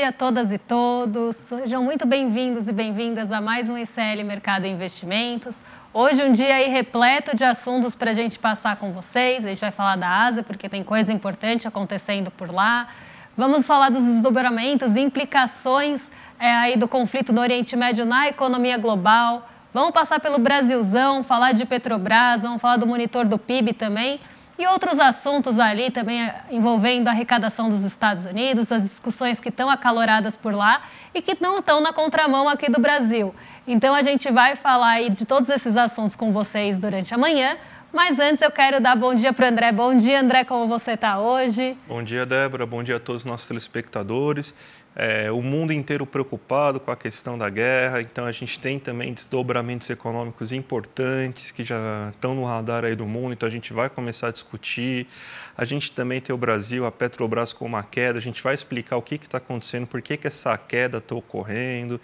dia a todas e todos. Sejam muito bem-vindos e bem-vindas a mais um ICL Mercado e Investimentos. Hoje um dia aí repleto de assuntos para a gente passar com vocês. A gente vai falar da Ásia porque tem coisa importante acontecendo por lá. Vamos falar dos desdobramentos e implicações é, aí do conflito no Oriente Médio na economia global. Vamos passar pelo Brasilzão, falar de Petrobras, vamos falar do monitor do PIB também e outros assuntos ali também eh, envolvendo a arrecadação dos Estados Unidos, as discussões que estão acaloradas por lá e que não estão na contramão aqui do Brasil. Então a gente vai falar aí de todos esses assuntos com vocês durante a manhã. Mas antes eu quero dar bom dia para o André. Bom dia, André, como você está hoje? Bom dia, Débora. Bom dia a todos os nossos telespectadores é, o mundo inteiro preocupado com a questão da guerra, então a gente tem também desdobramentos econômicos importantes que já estão no radar aí do mundo, então a gente vai começar a discutir. A gente também tem o Brasil, a Petrobras com uma queda, a gente vai explicar o que está acontecendo, por que, que essa queda está ocorrendo.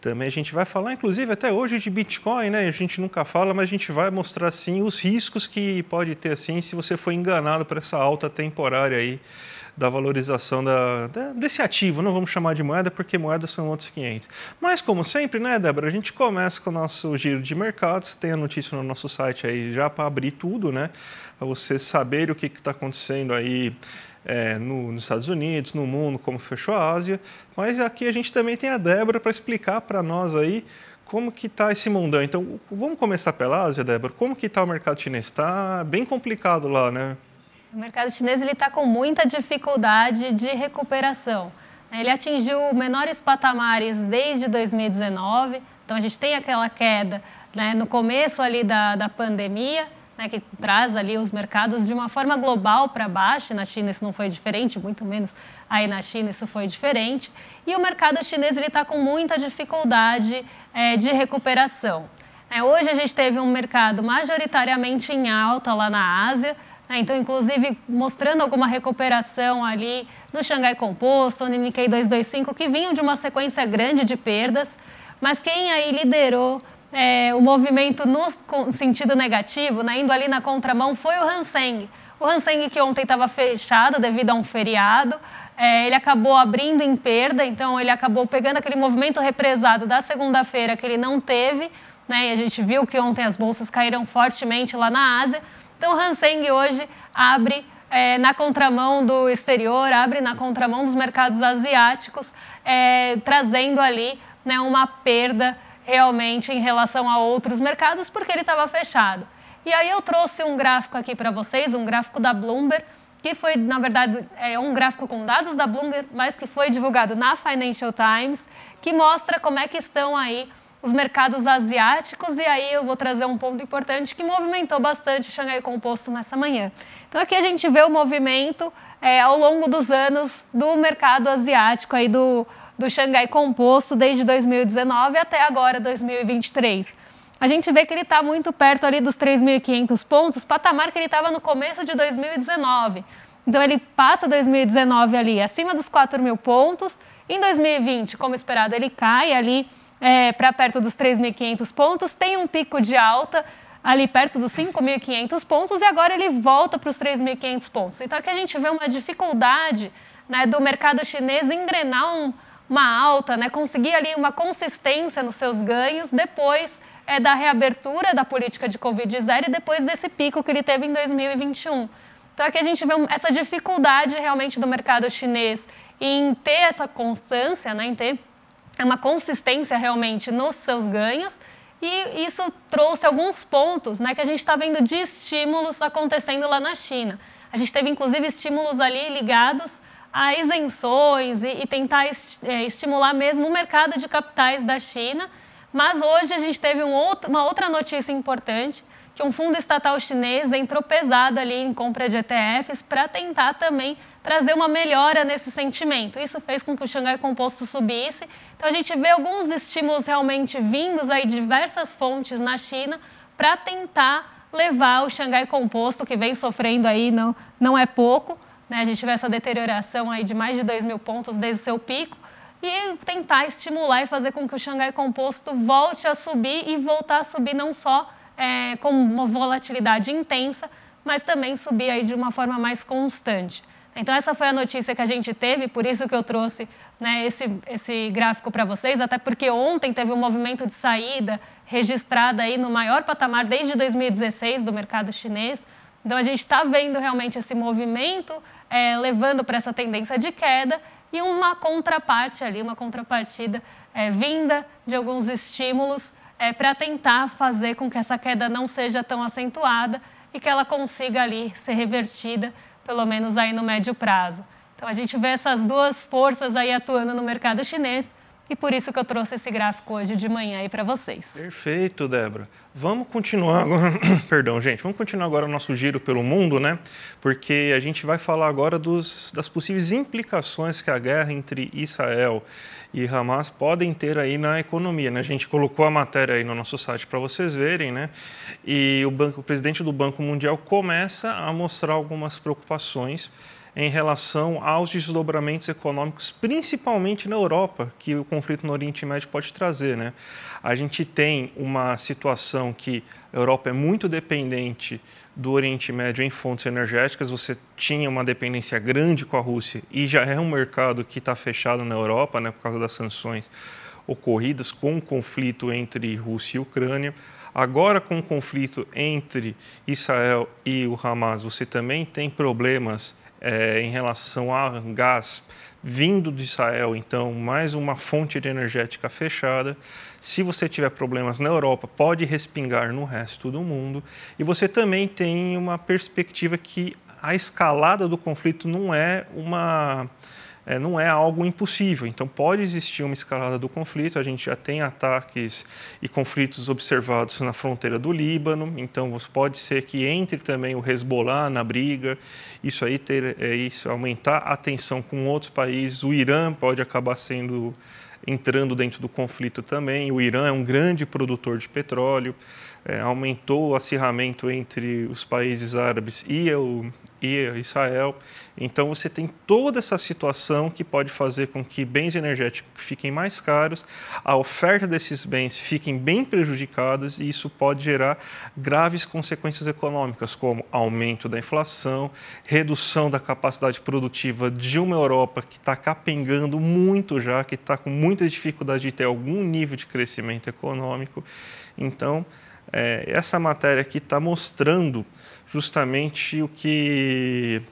Também a gente vai falar, inclusive, até hoje de Bitcoin, né? A gente nunca fala, mas a gente vai mostrar, sim, os riscos que pode ter, assim, se você for enganado por essa alta temporária aí da valorização da, da, desse ativo. Não vamos chamar de moeda, porque moedas são outros 500. Mas, como sempre, né, Débora, a gente começa com o nosso giro de mercados. Tem a notícia no nosso site aí já para abrir tudo, né? Para você saber o que está acontecendo aí é, no, nos Estados Unidos, no mundo, como fechou a Ásia. Mas aqui a gente também tem a Débora para explicar para nós aí como que está esse mundão. Então, vamos começar pela Ásia, Débora. Como que está o mercado chinês? Está bem complicado lá, né? O mercado chinês está com muita dificuldade de recuperação. Ele atingiu menores patamares desde 2019, então a gente tem aquela queda né, no começo ali da, da pandemia, né, que traz ali os mercados de uma forma global para baixo. Na China isso não foi diferente, muito menos aí na China isso foi diferente. E o mercado chinês ele está com muita dificuldade é, de recuperação. É, hoje a gente teve um mercado majoritariamente em alta lá na Ásia, ah, então, inclusive, mostrando alguma recuperação ali do Xangai Composto, no Nikkei 225, que vinham de uma sequência grande de perdas, mas quem aí liderou é, o movimento no sentido negativo, né, indo ali na contramão, foi o Hanseng. O Hanseng, que ontem estava fechado devido a um feriado, é, ele acabou abrindo em perda, então ele acabou pegando aquele movimento represado da segunda-feira que ele não teve, né, e a gente viu que ontem as bolsas caíram fortemente lá na Ásia, então, o Seng hoje abre é, na contramão do exterior, abre na contramão dos mercados asiáticos, é, trazendo ali né, uma perda realmente em relação a outros mercados, porque ele estava fechado. E aí eu trouxe um gráfico aqui para vocês, um gráfico da Bloomberg, que foi, na verdade, é um gráfico com dados da Bloomberg, mas que foi divulgado na Financial Times, que mostra como é que estão aí os mercados asiáticos e aí eu vou trazer um ponto importante que movimentou bastante o Xangai Composto nessa manhã. Então aqui a gente vê o movimento é, ao longo dos anos do mercado asiático aí do, do Xangai Composto desde 2019 até agora 2023. A gente vê que ele está muito perto ali dos 3.500 pontos, patamar que ele estava no começo de 2019. Então ele passa 2019 ali acima dos 4.000 pontos. Em 2020, como esperado, ele cai ali é, para perto dos 3.500 pontos, tem um pico de alta ali perto dos 5.500 pontos e agora ele volta para os 3.500 pontos. Então aqui a gente vê uma dificuldade né, do mercado chinês engrenar um, uma alta, né, conseguir ali uma consistência nos seus ganhos depois é, da reabertura da política de Covid zero e depois desse pico que ele teve em 2021. Então aqui a gente vê essa dificuldade realmente do mercado chinês em ter essa constância, né, em ter é uma consistência realmente nos seus ganhos. E isso trouxe alguns pontos né, que a gente está vendo de estímulos acontecendo lá na China. A gente teve, inclusive, estímulos ali ligados a isenções e, e tentar é, estimular mesmo o mercado de capitais da China. Mas hoje a gente teve um outro, uma outra notícia importante, que um fundo estatal chinês entrou pesado ali em compra de ETFs para tentar também trazer uma melhora nesse sentimento. Isso fez com que o Xangai Composto subisse. Então a gente vê alguns estímulos realmente vindos aí de diversas fontes na China para tentar levar o Xangai Composto, que vem sofrendo aí, não, não é pouco, né? a gente vê essa deterioração aí de mais de 2 mil pontos desde seu pico, e tentar estimular e fazer com que o Xangai Composto volte a subir e voltar a subir não só é, com uma volatilidade intensa, mas também subir aí de uma forma mais constante. Então, essa foi a notícia que a gente teve, por isso que eu trouxe né, esse, esse gráfico para vocês, até porque ontem teve um movimento de saída registrado aí no maior patamar desde 2016 do mercado chinês. Então, a gente está vendo realmente esse movimento é, levando para essa tendência de queda e uma contraparte ali, uma contrapartida é, vinda de alguns estímulos é, para tentar fazer com que essa queda não seja tão acentuada e que ela consiga ali ser revertida pelo menos aí no médio prazo. Então a gente vê essas duas forças aí atuando no mercado chinês e por isso que eu trouxe esse gráfico hoje de manhã aí para vocês. Perfeito, Débora. Vamos continuar agora, perdão, gente, vamos continuar agora o nosso giro pelo mundo, né? Porque a gente vai falar agora dos, das possíveis implicações que a guerra entre Israel e e Hamas podem ter aí na economia. Né? A gente colocou a matéria aí no nosso site para vocês verem, né? E o, banco, o presidente do Banco Mundial começa a mostrar algumas preocupações em relação aos desdobramentos econômicos, principalmente na Europa, que o conflito no Oriente Médio pode trazer. Né? A gente tem uma situação que a Europa é muito dependente do Oriente Médio em fontes energéticas. Você tinha uma dependência grande com a Rússia e já é um mercado que está fechado na Europa, né, por causa das sanções ocorridas com o conflito entre Rússia e Ucrânia. Agora, com o conflito entre Israel e o Hamas, você também tem problemas é, em relação a gás vindo de Israel, então mais uma fonte de energética fechada. Se você tiver problemas na Europa, pode respingar no resto do mundo. E você também tem uma perspectiva que a escalada do conflito não é uma é, não é algo impossível. Então, pode existir uma escalada do conflito. A gente já tem ataques e conflitos observados na fronteira do Líbano. Então, pode ser que entre também o Hezbollah na briga. Isso aí ter, é, isso aumentar a tensão com outros países. O Irã pode acabar sendo entrando dentro do conflito também. O Irã é um grande produtor de petróleo, é, aumentou o acirramento entre os países árabes e, o, e Israel. Então você tem toda essa situação que pode fazer com que bens energéticos fiquem mais caros, a oferta desses bens fiquem bem prejudicados e isso pode gerar graves consequências econômicas, como aumento da inflação, redução da capacidade produtiva de uma Europa que está capengando muito já, que está com muito muitas dificuldades de ter algum nível de crescimento econômico. Então, é, essa matéria aqui está mostrando justamente o que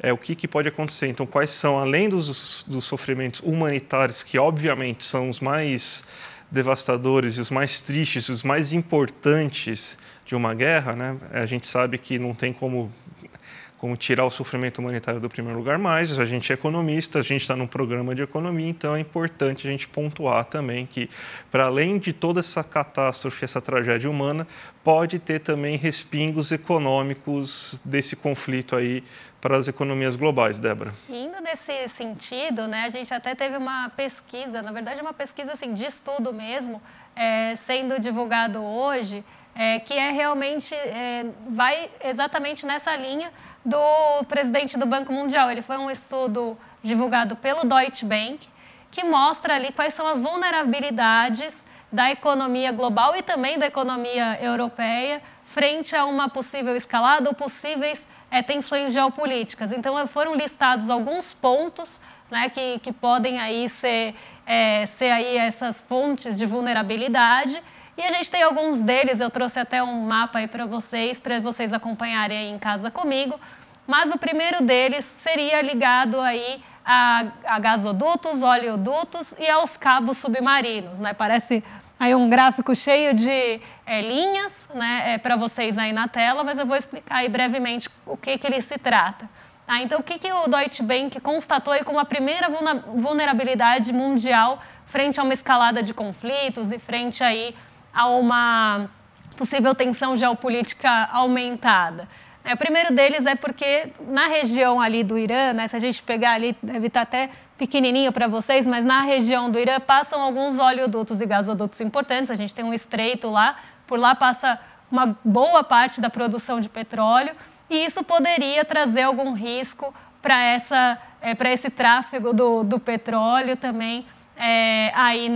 é o que, que, pode acontecer. Então, quais são, além dos, dos sofrimentos humanitários, que obviamente são os mais devastadores, os mais tristes, os mais importantes de uma guerra, né? A gente sabe que não tem como como tirar o sofrimento humanitário do primeiro lugar, mas a gente é economista, a gente está num programa de economia, então é importante a gente pontuar também que, para além de toda essa catástrofe, essa tragédia humana, pode ter também respingos econômicos desse conflito aí para as economias globais, Débora. Indo nesse sentido, né, a gente até teve uma pesquisa, na verdade é uma pesquisa assim, de estudo mesmo, é, sendo divulgado hoje, é, que é realmente, é, vai exatamente nessa linha, do presidente do Banco Mundial. Ele foi um estudo divulgado pelo Deutsche Bank que mostra ali quais são as vulnerabilidades da economia global e também da economia europeia frente a uma possível escalada ou possíveis é, tensões geopolíticas. Então eh, foram listados alguns pontos né, que, que podem aí ser, é, ser aí essas fontes de vulnerabilidade e a gente tem alguns deles, eu trouxe até um mapa aí para vocês, para vocês acompanharem aí em casa comigo. Mas o primeiro deles seria ligado aí a, a gasodutos, oleodutos e aos cabos submarinos, né? Parece aí um gráfico cheio de é, linhas, né? É, para vocês aí na tela, mas eu vou explicar aí brevemente o que que ele se trata. Ah, então, o que, que o Deutsche Bank constatou aí como a primeira vulnerabilidade mundial frente a uma escalada de conflitos e frente aí a uma possível tensão geopolítica aumentada? É, o primeiro deles é porque na região ali do Irã, né, se a gente pegar ali, deve estar tá até pequenininho para vocês, mas na região do Irã passam alguns oleodutos e gasodutos importantes. A gente tem um estreito lá, por lá passa uma boa parte da produção de petróleo e isso poderia trazer algum risco para essa é, para esse tráfego do, do petróleo também é, aí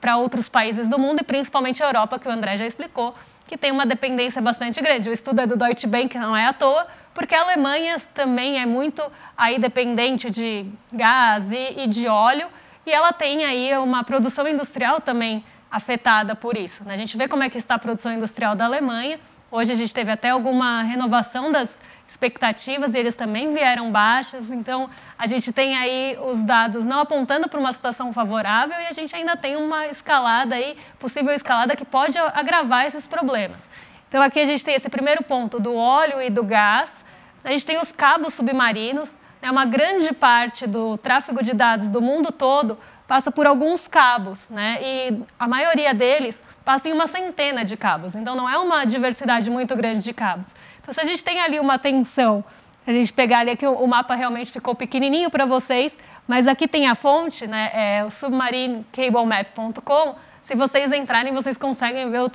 para outros países do mundo e principalmente a Europa, que o André já explicou, que tem uma dependência bastante grande. O estudo é do Deutsche Bank, não é à toa, porque a Alemanha também é muito aí dependente de gás e, e de óleo, e ela tem aí uma produção industrial também afetada por isso. Né? A gente vê como é que está a produção industrial da Alemanha. Hoje a gente teve até alguma renovação das expectativas e eles também vieram baixas. Então, a gente tem aí os dados não apontando para uma situação favorável e a gente ainda tem uma escalada aí, possível escalada que pode agravar esses problemas. Então, aqui a gente tem esse primeiro ponto do óleo e do gás. A gente tem os cabos submarinos. Né? Uma grande parte do tráfego de dados do mundo todo passa por alguns cabos, né? E a maioria deles passa em uma centena de cabos. Então não é uma diversidade muito grande de cabos. Então, se a gente tem ali uma tensão, a gente pegar ali aqui, é o mapa realmente ficou pequenininho para vocês, mas aqui tem a fonte, né, é o submarinecablemap.com. Se vocês entrarem, vocês conseguem ver o,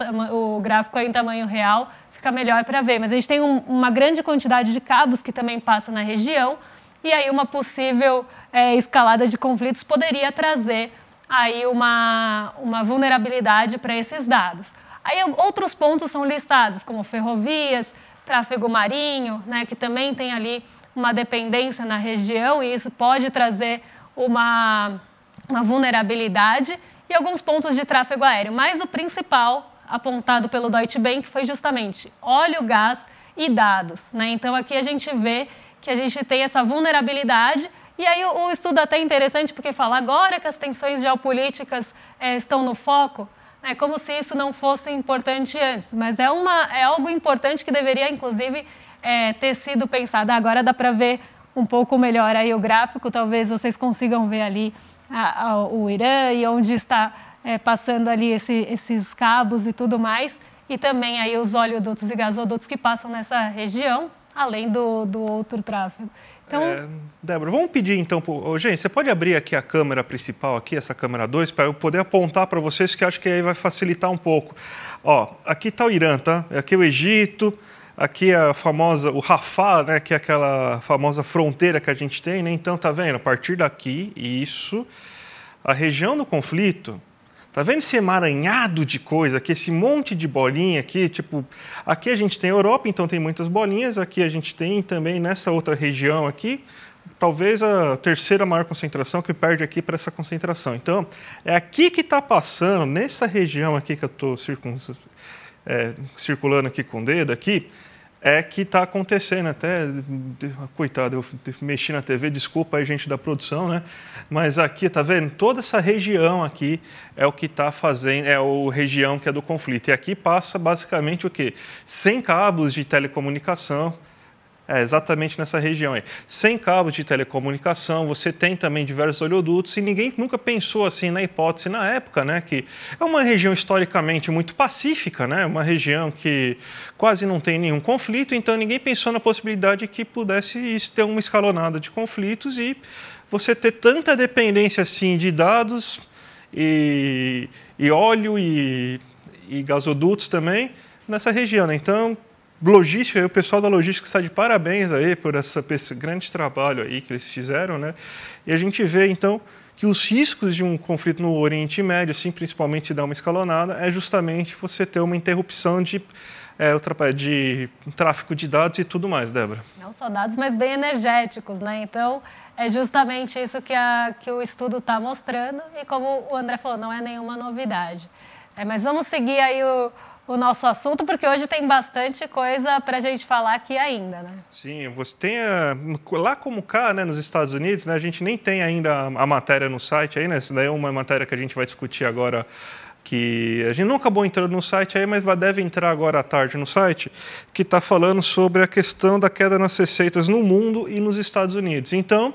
o gráfico em tamanho real, fica melhor para ver. Mas a gente tem um, uma grande quantidade de cabos que também passa na região, e aí uma possível é, escalada de conflitos poderia trazer aí uma, uma vulnerabilidade para esses dados. Aí outros pontos são listados, como ferrovias, tráfego marinho, né, que também tem ali uma dependência na região e isso pode trazer uma, uma vulnerabilidade e alguns pontos de tráfego aéreo. Mas o principal apontado pelo Deutsche Bank foi justamente óleo, gás e dados. Né? Então aqui a gente vê que a gente tem essa vulnerabilidade e aí o, o estudo é até é interessante porque fala agora que as tensões geopolíticas é, estão no foco, é como se isso não fosse importante antes, mas é, uma, é algo importante que deveria, inclusive, é, ter sido pensado. Agora dá para ver um pouco melhor aí o gráfico, talvez vocês consigam ver ali a, a, o Irã e onde está é, passando ali esse, esses cabos e tudo mais, e também aí os oleodutos e gasodutos que passam nessa região, além do, do outro tráfego. Então... É, Débora, vamos pedir então, pro... gente, você pode abrir aqui a câmera principal, aqui essa câmera 2, para eu poder apontar para vocês, que acho que aí vai facilitar um pouco. Ó, aqui está o Irã, tá? Aqui é o Egito, aqui é a famosa, o Rafah, né, que é aquela famosa fronteira que a gente tem, né? Então, tá vendo? A partir daqui, isso, a região do conflito Tá vendo esse emaranhado de coisa aqui, esse monte de bolinha aqui? Tipo, aqui a gente tem Europa, então tem muitas bolinhas. Aqui a gente tem também nessa outra região aqui, talvez a terceira maior concentração que perde aqui para essa concentração. Então, é aqui que está passando, nessa região aqui que eu estou circun... é, circulando aqui com o dedo aqui, é que está acontecendo até, coitado, eu mexi na TV, desculpa aí gente da produção, né? Mas aqui, tá vendo? Toda essa região aqui é o que está fazendo, é o região que é do conflito. E aqui passa basicamente o quê? 100 cabos de telecomunicação é, exatamente nessa região aí. Sem cabos de telecomunicação, você tem também diversos oleodutos e ninguém nunca pensou assim na hipótese na época, né? Que é uma região historicamente muito pacífica, né? Uma região que quase não tem nenhum conflito, então ninguém pensou na possibilidade que pudesse ter uma escalonada de conflitos e você ter tanta dependência assim de dados e, e óleo e, e gasodutos também nessa região. Né? Então, Logística, o pessoal da logística está de parabéns aí por essa, esse grande trabalho aí que eles fizeram, né? E a gente vê então que os riscos de um conflito no Oriente Médio, assim, principalmente se dá uma escalonada, é justamente você ter uma interrupção de é, de tráfico de dados e tudo mais, Débora. Não só dados, mas bem energéticos, né? Então, é justamente isso que, a, que o estudo está mostrando e como o André falou, não é nenhuma novidade. É, mas vamos seguir aí o, o nosso assunto, porque hoje tem bastante coisa para a gente falar aqui ainda, né? Sim, você tem a, lá como cá, né, nos Estados Unidos, né, a gente nem tem ainda a, a matéria no site aí, né? Isso daí é uma matéria que a gente vai discutir agora que a gente nunca acabou entrando no site aí, mas deve entrar agora à tarde no site, que está falando sobre a questão da queda nas receitas no mundo e nos Estados Unidos. Então,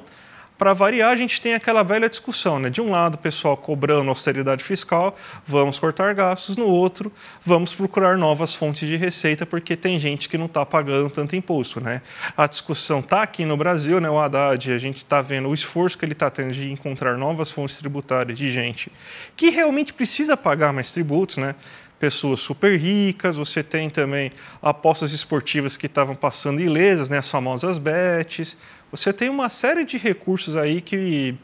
para variar, a gente tem aquela velha discussão, né? De um lado, o pessoal cobrando austeridade fiscal, vamos cortar gastos, no outro, vamos procurar novas fontes de receita, porque tem gente que não está pagando tanto imposto, né? A discussão está aqui no Brasil, né? O Haddad, a gente está vendo o esforço que ele está tendo de encontrar novas fontes tributárias de gente que realmente precisa pagar mais tributos, né? pessoas super ricas, você tem também apostas esportivas que estavam passando ilesas, né, as famosas bets, você tem uma série de recursos aí que,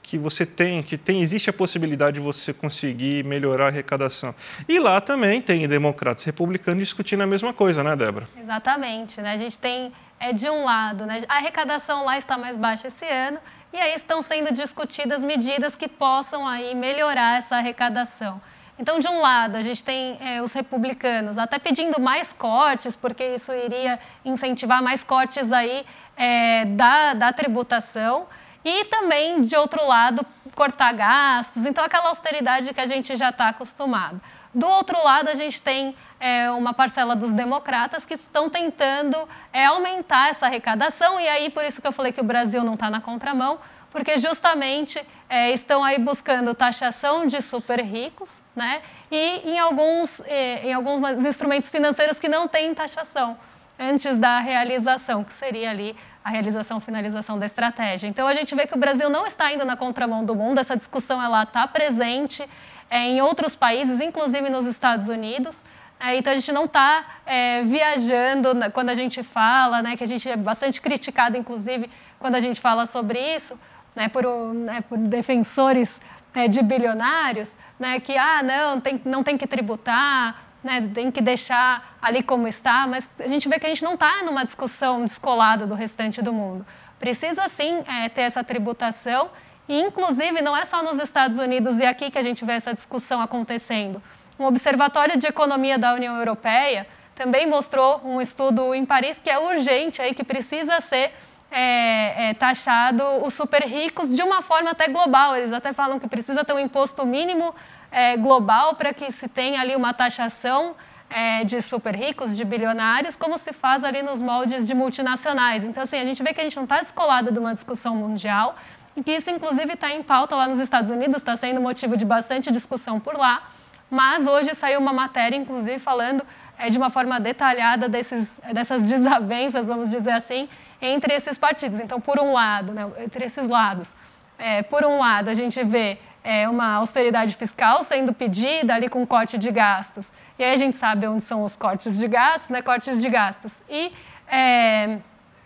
que você tem, que tem, existe a possibilidade de você conseguir melhorar a arrecadação. E lá também tem democratas e republicanos discutindo a mesma coisa, né, Débora? Exatamente. Né? A gente tem, é, de um lado, né? a arrecadação lá está mais baixa esse ano, e aí estão sendo discutidas medidas que possam aí melhorar essa arrecadação. Então, de um lado, a gente tem é, os republicanos até pedindo mais cortes, porque isso iria incentivar mais cortes aí é, da, da tributação e também, de outro lado, cortar gastos, então aquela austeridade que a gente já está acostumado. Do outro lado, a gente tem é, uma parcela dos democratas que estão tentando é, aumentar essa arrecadação, e aí por isso que eu falei que o Brasil não está na contramão, porque justamente é, estão aí buscando taxação de super ricos, né? E em alguns, é, em alguns instrumentos financeiros que não têm taxação antes da realização, que seria ali a realização, finalização da estratégia. Então a gente vê que o Brasil não está indo na contramão do mundo, essa discussão ela está presente é, em outros países, inclusive nos Estados Unidos. É, então a gente não está é, viajando quando a gente fala, né, que a gente é bastante criticado, inclusive, quando a gente fala sobre isso, né, por, né, por defensores é, de bilionários, né, que ah, não, tem, não tem que tributar, né, tem que deixar ali como está, mas a gente vê que a gente não está numa discussão descolada do restante do mundo. Precisa sim é, ter essa tributação, e inclusive não é só nos Estados Unidos e aqui que a gente vê essa discussão acontecendo. Um observatório de economia da União Europeia também mostrou um estudo em Paris que é urgente aí que precisa ser é, é, taxado os super ricos de uma forma até global. Eles até falam que precisa ter um imposto mínimo é, global para que se tenha ali uma taxação é, de super ricos, de bilionários, como se faz ali nos moldes de multinacionais. Então, assim, a gente vê que a gente não está descolado de uma discussão mundial, e que isso, inclusive, está em pauta lá nos Estados Unidos, está sendo motivo de bastante discussão por lá. Mas hoje saiu uma matéria, inclusive, falando é, de uma forma detalhada desses, dessas desavenças, vamos dizer assim, entre esses partidos. Então, por um lado, né, entre esses lados, é, por um lado, a gente vê é, uma austeridade fiscal sendo pedida ali com corte de gastos. E aí a gente sabe onde são os cortes de gastos, né? Cortes de gastos. E, é,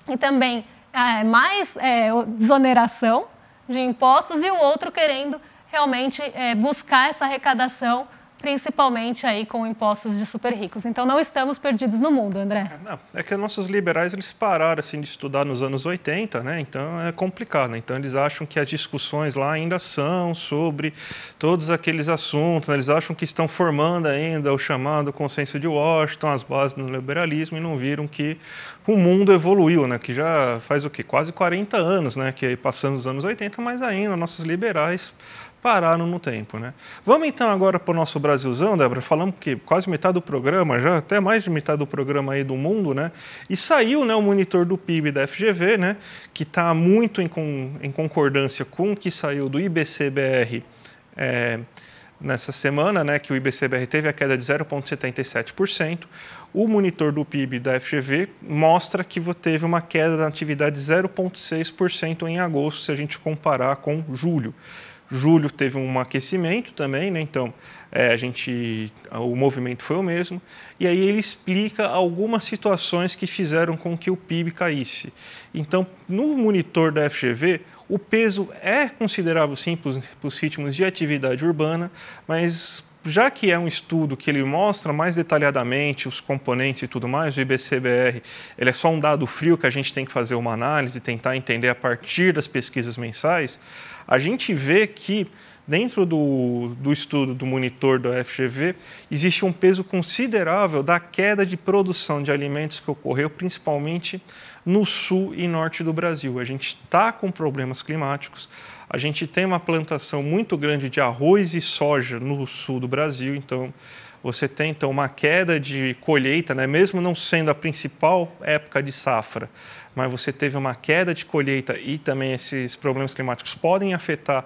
e também é, mais é, desoneração de impostos e o outro querendo realmente é, buscar essa arrecadação principalmente aí com impostos de super ricos. Então não estamos perdidos no mundo, André. É, não, é que nossos liberais eles pararam assim de estudar nos anos 80, né? Então é complicado, né? Então eles acham que as discussões lá ainda são sobre todos aqueles assuntos, né? eles acham que estão formando ainda o chamado consenso de Washington, as bases do liberalismo e não viram que o mundo evoluiu, né? Que já faz o que quase 40 anos, né? Que aí passando os anos 80, mas ainda nossos liberais pararam no tempo. Né? Vamos então agora para o nosso Brasilzão, Débora. Falamos que quase metade do programa, já até mais de metade do programa aí do mundo, né? E saiu né, o monitor do PIB da FGV, né? Que está muito em, com, em, concordância com o que saiu do IBCBR. É, nessa semana, né, que o IBCBR teve a queda de 0,77%. O monitor do PIB da FGV mostra que teve uma queda da atividade de 0,6% em agosto, se a gente comparar com julho. Julho teve um aquecimento também, né? então é, a gente, o movimento foi o mesmo. E aí ele explica algumas situações que fizeram com que o PIB caísse. Então, no monitor da FGV, o peso é considerável sim para os ritmos de atividade urbana, mas já que é um estudo que ele mostra mais detalhadamente os componentes e tudo mais, o IBCBR, ele é só um dado frio que a gente tem que fazer uma análise, tentar entender a partir das pesquisas mensais, a gente vê que dentro do, do estudo do monitor do FGV, existe um peso considerável da queda de produção de alimentos que ocorreu principalmente no sul e norte do Brasil. A gente está com problemas climáticos, a gente tem uma plantação muito grande de arroz e soja no sul do Brasil, então você tem então uma queda de colheita, né? mesmo não sendo a principal época de safra, mas você teve uma queda de colheita e também esses problemas climáticos podem afetar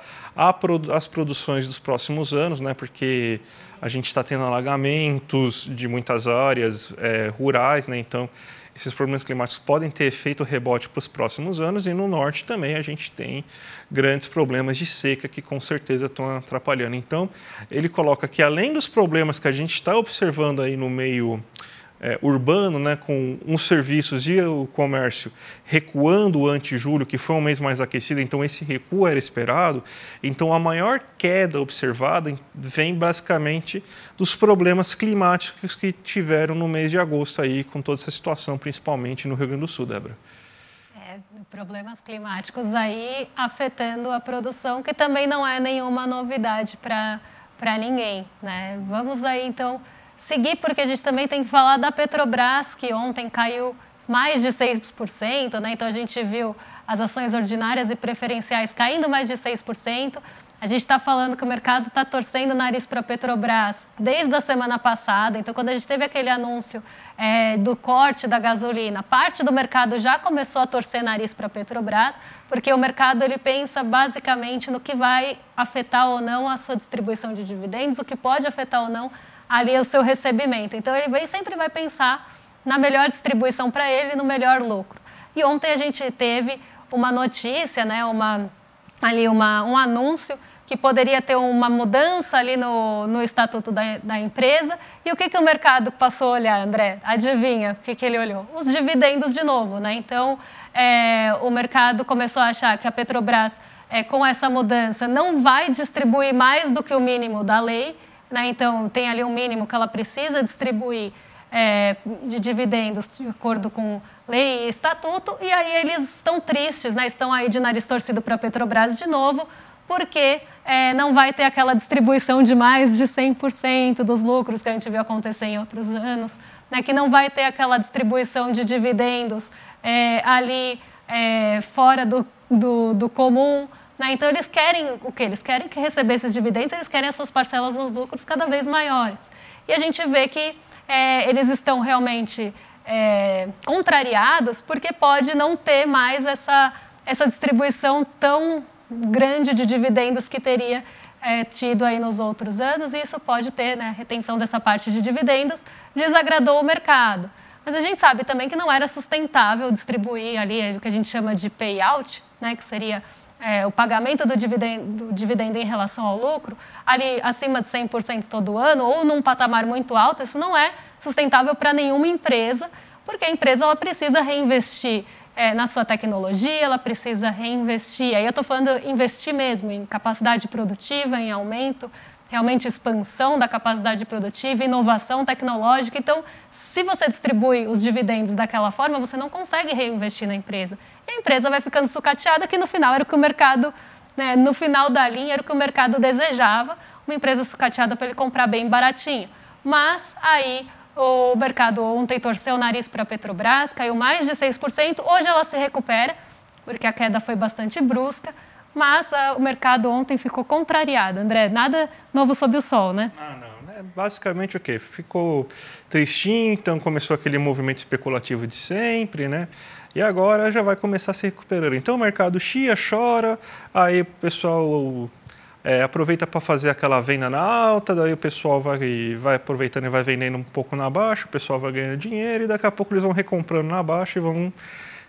produ as produções dos próximos anos, né? porque a gente está tendo alagamentos de muitas áreas é, rurais, né? então esses problemas climáticos podem ter efeito rebote para os próximos anos e no norte também a gente tem grandes problemas de seca que com certeza estão atrapalhando. Então, ele coloca que além dos problemas que a gente está observando aí no meio é, urbano, né, com os serviços e o comércio recuando ante julho, que foi um mês mais aquecido, então esse recuo era esperado. Então a maior queda observada vem basicamente dos problemas climáticos que tiveram no mês de agosto aí, com toda essa situação, principalmente no Rio Grande do Sul, Débora é, problemas climáticos aí afetando a produção, que também não é nenhuma novidade para ninguém. Né? Vamos aí então seguir, porque a gente também tem que falar da Petrobras, que ontem caiu mais de 6%, né? então a gente viu as ações ordinárias e preferenciais caindo mais de 6%. A gente está falando que o mercado está torcendo o nariz para a Petrobras desde a semana passada. Então, quando a gente teve aquele anúncio é, do corte da gasolina, parte do mercado já começou a torcer nariz para a Petrobras, porque o mercado ele pensa basicamente no que vai afetar ou não a sua distribuição de dividendos, o que pode afetar ou não ali o seu recebimento. Então ele vem, sempre vai pensar na melhor distribuição para ele, no melhor lucro. E ontem a gente teve uma notícia, né, uma, ali uma, um anúncio que poderia ter uma mudança ali no, no estatuto da, da empresa. E o que, que o mercado passou a olhar, André? Adivinha o que, que ele olhou? Os dividendos de novo. Né? Então, é, o mercado começou a achar que a Petrobras, é, com essa mudança, não vai distribuir mais do que o mínimo da lei né? Então, tem ali um mínimo que ela precisa distribuir é, de dividendos de acordo com lei e estatuto, e aí eles estão tristes, né? estão aí de nariz torcido para a Petrobras de novo, porque é, não vai ter aquela distribuição de mais de 100% dos lucros que a gente viu acontecer em outros anos, né? que não vai ter aquela distribuição de dividendos é, ali é, fora do, do, do comum. Né? Então, eles querem o quê? Eles querem que receber esses dividendos, eles querem as suas parcelas nos lucros cada vez maiores. E a gente vê que é, eles estão realmente é, contrariados porque pode não ter mais essa, essa distribuição tão grande de dividendos que teria é, tido aí nos outros anos, e isso pode ter, né, retenção dessa parte de dividendos, desagradou o mercado. Mas a gente sabe também que não era sustentável distribuir ali o que a gente chama de payout, né, que seria é, o pagamento do dividendo, do dividendo em relação ao lucro, ali acima de 100% todo ano ou num patamar muito alto, isso não é sustentável para nenhuma empresa, porque a empresa ela precisa reinvestir é, na sua tecnologia, ela precisa reinvestir. Aí eu estou falando investir mesmo em capacidade produtiva, em aumento realmente expansão da capacidade produtiva, inovação tecnológica. Então, se você distribui os dividendos daquela forma, você não consegue reinvestir na empresa. E a empresa vai ficando sucateada, que no final era o que o mercado, né, no final da linha, era o que o mercado desejava, uma empresa sucateada para ele comprar bem baratinho. Mas aí o mercado ontem torceu o nariz para a Petrobras, caiu mais de 6%, hoje ela se recupera, porque a queda foi bastante brusca, mas ah, o mercado ontem ficou contrariado. André, nada novo sob o sol, né? Ah, não. Né? basicamente o quê? Ficou tristinho, então começou aquele movimento especulativo de sempre, né? E agora já vai começar a se recuperar. Então o mercado chia, chora, aí o pessoal é, aproveita para fazer aquela venda na alta, daí o pessoal vai, vai aproveitando e vai vendendo um pouco na baixa, o pessoal vai ganhando dinheiro e daqui a pouco eles vão recomprando na baixa e vão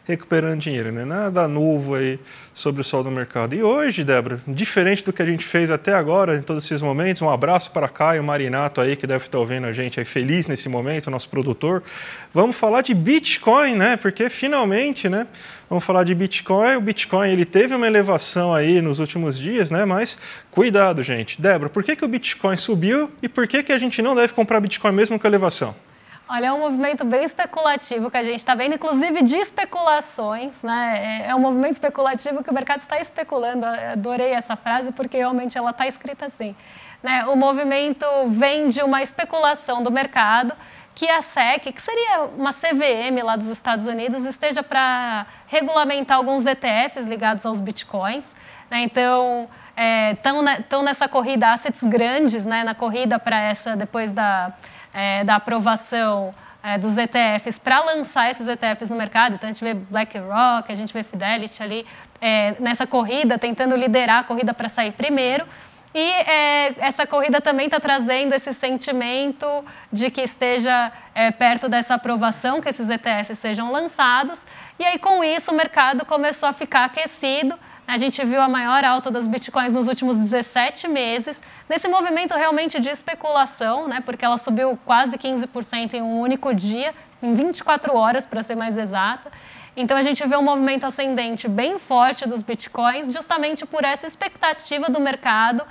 recuperando dinheiro, né? Nada novo aí sobre o sol do mercado. E hoje, Débora, diferente do que a gente fez até agora, em todos esses momentos, um abraço para Caio Marinato aí, que deve estar ouvindo a gente aí feliz nesse momento, nosso produtor. Vamos falar de Bitcoin, né? Porque finalmente, né? Vamos falar de Bitcoin. O Bitcoin, ele teve uma elevação aí nos últimos dias, né? Mas cuidado, gente. Débora, por que, que o Bitcoin subiu e por que, que a gente não deve comprar Bitcoin mesmo com elevação? Olha, é um movimento bem especulativo que a gente está vendo, inclusive de especulações. Né? É, é um movimento especulativo que o mercado está especulando. Adorei essa frase porque realmente ela está escrita assim. Né? O movimento vem de uma especulação do mercado que a SEC, que seria uma CVM lá dos Estados Unidos, esteja para regulamentar alguns ETFs ligados aos bitcoins. Né? Então, estão é, nessa corrida, assets grandes né? na corrida para essa, depois da é, da aprovação é, dos ETFs para lançar esses ETFs no mercado. Então a gente vê BlackRock, a gente vê Fidelity ali é, nessa corrida, tentando liderar a corrida para sair primeiro. E é, essa corrida também está trazendo esse sentimento de que esteja é, perto dessa aprovação, que esses ETFs sejam lançados. E aí, com isso, o mercado começou a ficar aquecido a gente viu a maior alta das bitcoins nos últimos 17 meses, nesse movimento realmente de especulação, né? Porque ela subiu quase 15% em um único dia, em 24 horas, para ser mais exata. Então a gente vê um movimento ascendente bem forte dos bitcoins, justamente por essa expectativa do mercado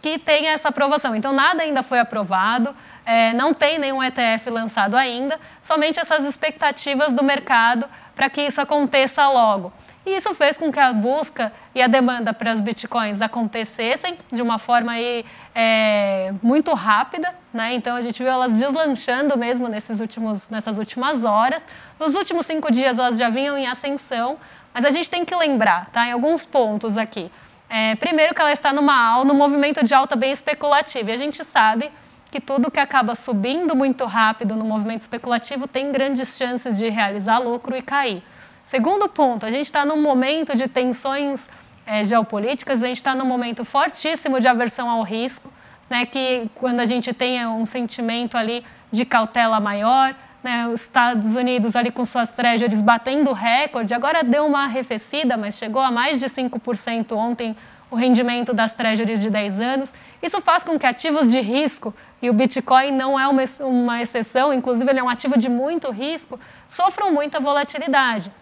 que tenha essa aprovação. Então, nada ainda foi aprovado, é, não tem nenhum ETF lançado ainda, somente essas expectativas do mercado para que isso aconteça logo. E isso fez com que a busca e a demanda para os bitcoins acontecessem de uma forma aí, é, muito rápida. Né? Então, a gente viu elas deslanchando mesmo nesses últimos, nessas últimas horas. Nos últimos cinco dias, elas já vinham em ascensão, mas a gente tem que lembrar tá? em alguns pontos aqui. É, primeiro, que ela está numa, num movimento de alta bem especulativo. E a gente sabe que tudo que acaba subindo muito rápido no movimento especulativo tem grandes chances de realizar lucro e cair. Segundo ponto, a gente está num momento de tensões é, geopolíticas, a gente está num momento fortíssimo de aversão ao risco, né, que quando a gente tem eh, um sentimento ali de cautela maior, né, os Estados Unidos ali com suas treasuries batendo recorde, agora deu uma arrefecida, mas chegou a mais de 5% ontem o rendimento das treasuries de 10 anos. Isso faz com que ativos de risco, e o Bitcoin não é uma, uma exceção, inclusive ele é um ativo de muito risco, sofram muita volatilidade.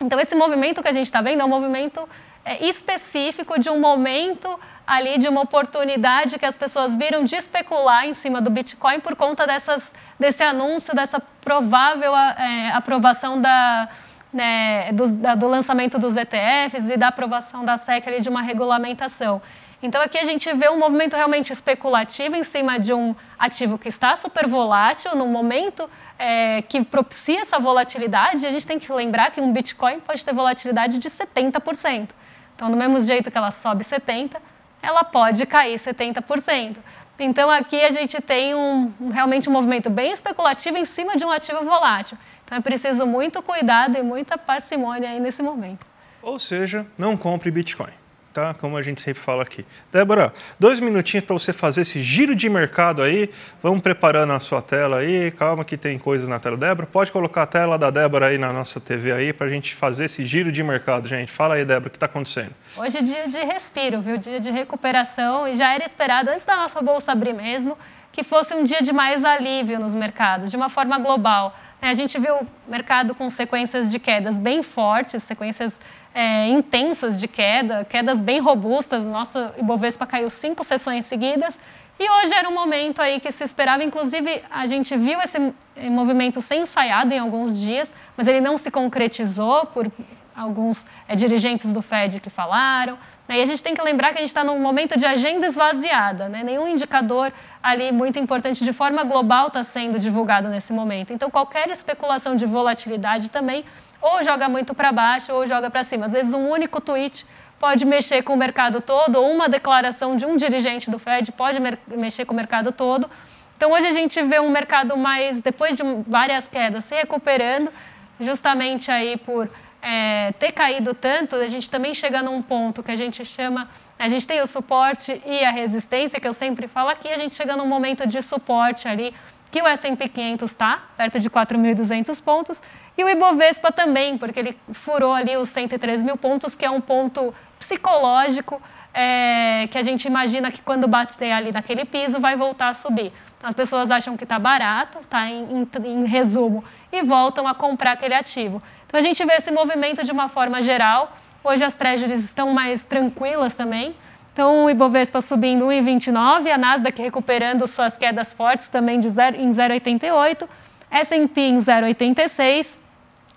Então, esse movimento que a gente está vendo é um movimento é, específico de um momento ali, de uma oportunidade que as pessoas viram de especular em cima do Bitcoin por conta dessas, desse anúncio, dessa provável é, aprovação da, né, do, da, do, lançamento dos ETFs e da aprovação da SEC ali, de uma regulamentação. Então, aqui a gente vê um movimento realmente especulativo em cima de um ativo que está super volátil no momento é, que propicia essa volatilidade, a gente tem que lembrar que um Bitcoin pode ter volatilidade de 70%. Então, do mesmo jeito que ela sobe 70%, ela pode cair 70%. Então, aqui a gente tem um, realmente um movimento bem especulativo em cima de um ativo volátil. Então, é preciso muito cuidado e muita parcimônia aí nesse momento. Ou seja, não compre Bitcoin tá? Como a gente sempre fala aqui. Débora, dois minutinhos para você fazer esse giro de mercado aí. Vamos preparando a sua tela aí. Calma que tem coisas na tela. Débora, pode colocar a tela da Débora aí na nossa TV aí para a gente fazer esse giro de mercado, gente. Fala aí, Débora, o que está acontecendo? Hoje é dia de respiro, viu? Dia de recuperação e já era esperado antes da nossa bolsa abrir mesmo que fosse um dia de mais alívio nos mercados, de uma forma global. É, a gente viu o mercado com sequências de quedas bem fortes, sequências é, intensas de queda, quedas bem robustas. Nossa, Ibovespa caiu cinco sessões seguidas. E hoje era um momento aí que se esperava, inclusive a gente viu esse eh, movimento ser ensaiado em alguns dias, mas ele não se concretizou por alguns é, dirigentes do FED que falaram. Né? E a gente tem que lembrar que a gente está num momento de agenda esvaziada, né? nenhum indicador ali muito importante de forma global está sendo divulgado nesse momento. Então, qualquer especulação de volatilidade também ou joga muito para baixo ou joga para cima. Às vezes, um único tweet pode mexer com o mercado todo, ou uma declaração de um dirigente do Fed pode mexer com o mercado todo. Então, hoje a gente vê um mercado mais, depois de várias quedas, se recuperando, justamente aí por é, ter caído tanto, a gente também chega num ponto que a gente chama, a gente tem o suporte e a resistência, que eu sempre falo aqui, a gente chega num momento de suporte ali, que o S&P 500 está, perto de 4.200 pontos, e o Ibovespa também, porque ele furou ali os 103 mil pontos, que é um ponto psicológico é, que a gente imagina que quando bater ali naquele piso vai voltar a subir. As pessoas acham que está barato, está em, em, em resumo, e voltam a comprar aquele ativo. Então a gente vê esse movimento de uma forma geral. Hoje as treasuries estão mais tranquilas também. Então o Ibovespa subindo 1,29, a Nasdaq recuperando suas quedas fortes também de zero em 0,88, S&P em 0,86,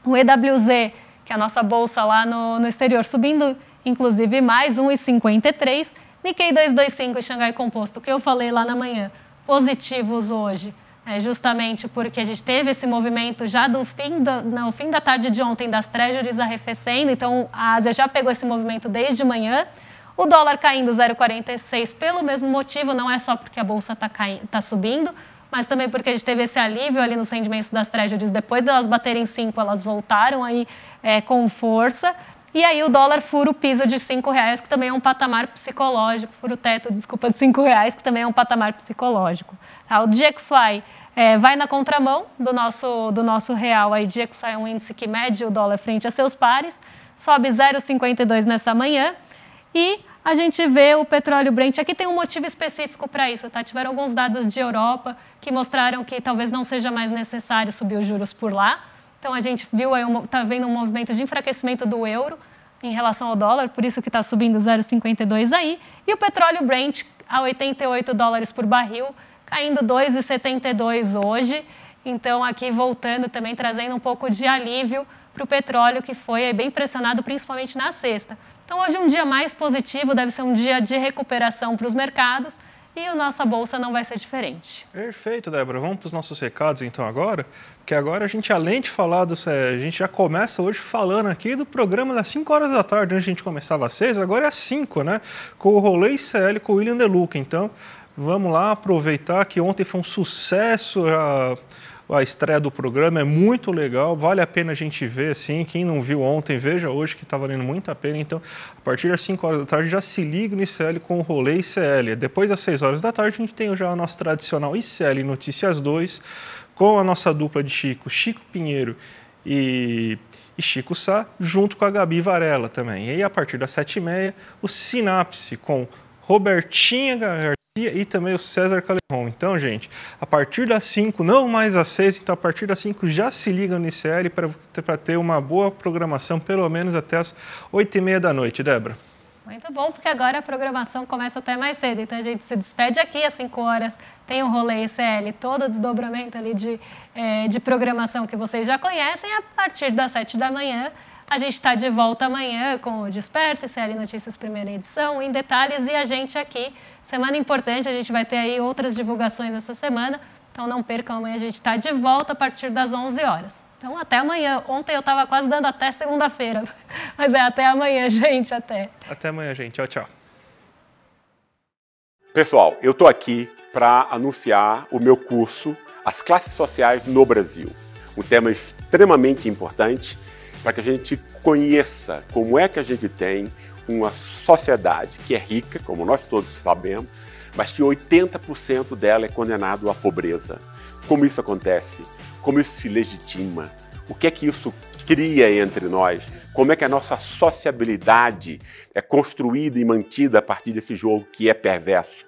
o EWZ, que é a nossa bolsa lá no, no exterior, subindo inclusive mais 1,53, Nikkei 225 e Xangai Composto, que eu falei lá na manhã, positivos hoje. É justamente porque a gente teve esse movimento já do fim, do, no fim da tarde de ontem das treasuries arrefecendo, então a Ásia já pegou esse movimento desde manhã. O dólar caindo 0,46 pelo mesmo motivo, não é só porque a bolsa está tá subindo, mas também porque a gente teve esse alívio ali nos rendimentos das treasuries. Depois delas baterem 5, elas voltaram aí é, com força. E aí o dólar fura o piso de cinco reais, que também é um patamar psicológico, fura o teto, desculpa, de cinco reais, que também é um patamar psicológico. Tá? O DXY é, vai na contramão do nosso, do nosso real, aí DXY é um índice que mede o dólar frente a seus pares, sobe 0,52 nessa manhã e a gente vê o petróleo Brent. Aqui tem um motivo específico para isso, tá? Tiveram alguns dados de Europa que mostraram que talvez não seja mais necessário subir os juros por lá, então a gente viu aí está vendo um movimento de enfraquecimento do euro em relação ao dólar, por isso que está subindo 0,52 aí, e o petróleo Brent a 88 dólares por barril, caindo 2,72 hoje. Então aqui voltando também trazendo um pouco de alívio para o petróleo que foi bem pressionado principalmente na sexta. Então hoje um dia mais positivo, deve ser um dia de recuperação para os mercados e a nossa bolsa não vai ser diferente. Perfeito, Débora. Vamos para os nossos recados então agora que agora a gente, além de falar do. A gente já começa hoje falando aqui do programa das 5 horas da tarde, antes a gente começava às 6, agora é às 5, né? Com o Rolê ICL com o William Deluca. Então, vamos lá aproveitar que ontem foi um sucesso a, a estreia do programa, é muito legal, vale a pena a gente ver, assim, quem não viu ontem, veja hoje que está valendo muito a pena, então a partir das 5 horas da tarde já se liga no ICL com o Rolê ICL, depois das 6 horas da tarde a gente tem já o nosso tradicional ICL Notícias 2, com a nossa dupla de Chico, Chico Pinheiro e, e Chico Sá, junto com a Gabi Varela também. E aí, a partir das 7h30, o Sinapse com Robertinha Garcia e também o César Calerron. Então, gente, a partir das 5, não mais às 6, então a partir das 5 já se liga no ICL para ter uma boa programação, pelo menos até as 8h30 da noite, Débora. Muito bom, porque agora a programação começa até mais cedo. Então a gente se despede aqui às 5 horas. Tem o um rolê ICL, todo o desdobramento ali de, é, de programação que vocês já conhecem. A partir das 7 da manhã, a gente está de volta amanhã com o Desperta, ICL Notícias Primeira Edição, em detalhes. E a gente aqui, semana importante, a gente vai ter aí outras divulgações essa semana. Então não percam, amanhã a gente está de volta a partir das 11 horas. Então, até amanhã. Ontem eu estava quase dando até segunda-feira. Mas é, até amanhã, gente. Até. Até amanhã, gente. Tchau, tchau. Pessoal, eu estou aqui para anunciar o meu curso As Classes Sociais no Brasil. Um tema é extremamente importante para que a gente conheça como é que a gente tem uma sociedade que é rica, como nós todos sabemos, mas que 80% dela é condenado à pobreza. Como isso acontece? como isso se legitima, o que é que isso cria entre nós, como é que a nossa sociabilidade é construída e mantida a partir desse jogo que é perverso.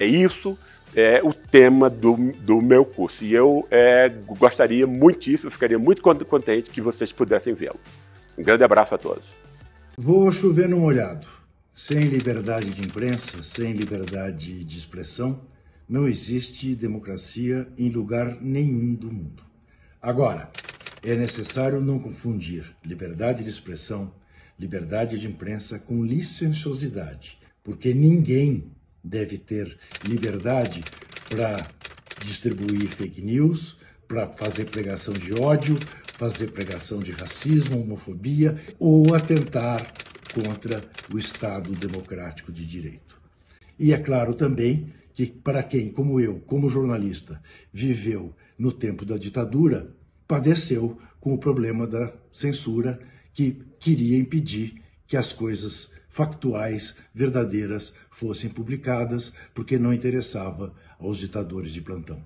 É isso é o tema do, do meu curso. E eu é, gostaria muitíssimo, ficaria muito contente que vocês pudessem vê-lo. Um grande abraço a todos. Vou chover no molhado. Sem liberdade de imprensa, sem liberdade de expressão, não existe democracia em lugar nenhum do mundo. Agora, é necessário não confundir liberdade de expressão, liberdade de imprensa com licenciosidade, porque ninguém deve ter liberdade para distribuir fake news, para fazer pregação de ódio, fazer pregação de racismo, homofobia ou atentar contra o Estado democrático de direito. E é claro também que para quem, como eu, como jornalista, viveu no tempo da ditadura, padeceu com o problema da censura que queria impedir que as coisas factuais, verdadeiras, fossem publicadas, porque não interessava aos ditadores de plantão.